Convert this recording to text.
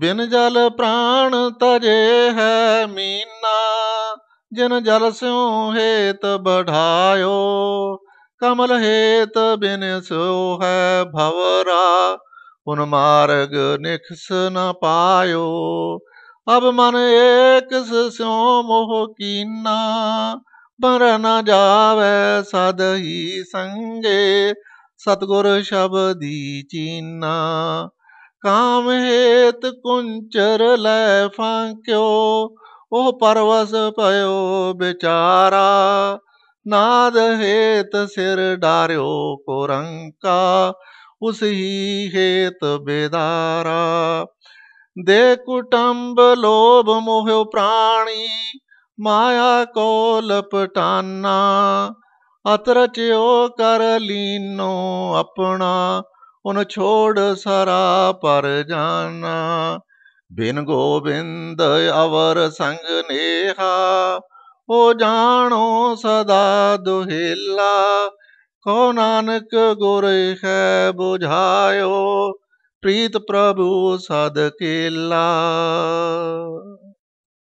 ਬਿਨ ਜਲ ਪ੍ਰਾਣ ਤਜੇ ਹੈ ਮੀਨਾ ਜਿਨ ਜਲ ਸਿਉ ਹੇਤ ਬਢਾਇਓ ਕਮਲ ਹੇਤ ਬਿਨ ਸੋ ਹੈ ਭਵਰਾ ਹੁਨ ਮਾਰਗ ਨਿਖਸ ਨ ਪਾਇਓ ਅਬ ਮਨ ਏਕਸ ਸਿਉ ਮੋਹ ਕੀਨਾ ਬਰ ਨ ਜਾਵੇ ਸਦ ਹੀ ਸੰਗੇ ਸਤਗੁਰ ਸ਼ਬਦੀ ਚੀਨਾ ਕਾਮ ਹੇਤ ਕੁੰਚਰ ਲੈ ਫਾਂਕਿਓ ਉਹ ਪਰਵਸ ਭਇਓ ਵਿਚਾਰਾ ਨਾਦ ਹੇਤ ਸਿਰ ਡਾਰਿਓ ਕੋ ਰੰਕਾ ਉਸ ਹੀ ਹੇਤ ਬੇਦਾਰਾ ਦੇ ਕੁਟੰਬ ਲੋਭ ਮੋਹ ਪ੍ਰਾਣੀ ਮਾਇਆ ਕੋ ਲਪਟਾਨਾ ਅਤਰਚਿਓ ਕਰ ਲੀਨੋ ਆਪਣਾ ਉਨ ਛੋੜ ਸਰਾ ਪਰ ਜਾਨਾ ਬਿਨ ਗੋਬਿੰਦ ਅਵਰ ਸੰਗ ਨੇਹਾ ਓ ਜਾਣੋ ਸਦਾ ਦੁਹੇਲਾ ਕੋ ਨਾਨਕ ਗੁਰ ਹੈ 부ਝਾਇਓ ਪ੍ਰੀਤ ਪ੍ਰਭੂ ਸਦ ਕੇਲਾ